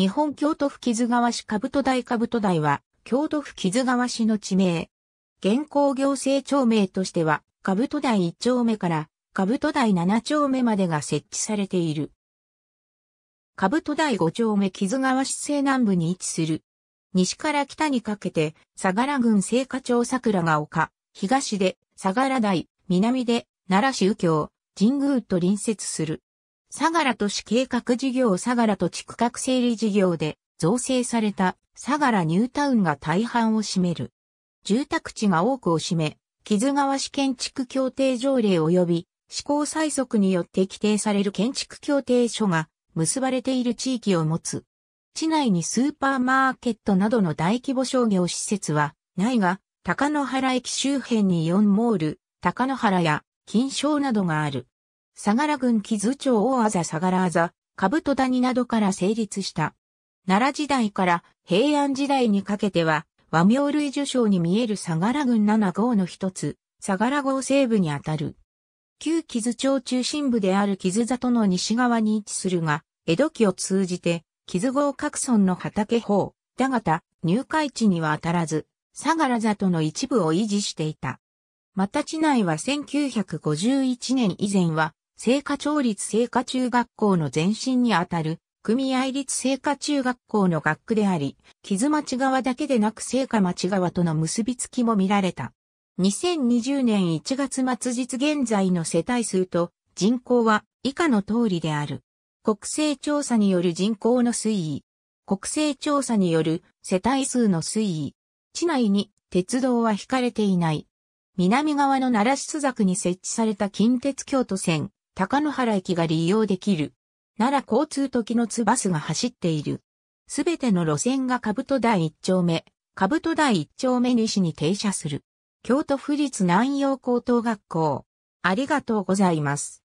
日本京都府木津川市兜台兜台は、京都府木津川市の地名。現行行政町名としては、兜台1丁目から、兜台7丁目までが設置されている。兜台5丁目木津川市西南部に位置する。西から北にかけて、相良郡聖火町桜が丘、東で相良台、南で奈良市右京、神宮と隣接する。相良都市計画事業相良都地区画整理事業で造成された相良ニュータウンが大半を占める。住宅地が多くを占め、木津川市建築協定条例及び施行催促によって規定される建築協定書が結ばれている地域を持つ。地内にスーパーマーケットなどの大規模商業施設はないが、高野原駅周辺に4モール、高野原や金賞などがある。相良郡木津町大あ相良あ兜谷などから成立した。奈良時代から平安時代にかけては、和名類受賞に見える相良郡7号の一つ、相良号西部にあたる。旧木津町中心部である木津里の西側に位置するが、江戸期を通じて、木津郷各村の畑方、田形、入会地には当たらず、相良里の一部を維持していた。また地内は1951年以前は、聖火町立聖火中学校の前身にあたる、組合立聖火中学校の学区であり、木津町側だけでなく聖火町側との結びつきも見られた。2020年1月末日現在の世帯数と人口は以下の通りである。国勢調査による人口の推移。国勢調査による世帯数の推移。地内に鉄道は引かれていない。南側の奈良市津作に設置された近鉄京都線、高野原駅が利用できる。奈良交通時のつバスが走っている。すべての路線が兜台1丁目、兜台1丁目西に停車する。京都府立南陽高等学校。ありがとうございます。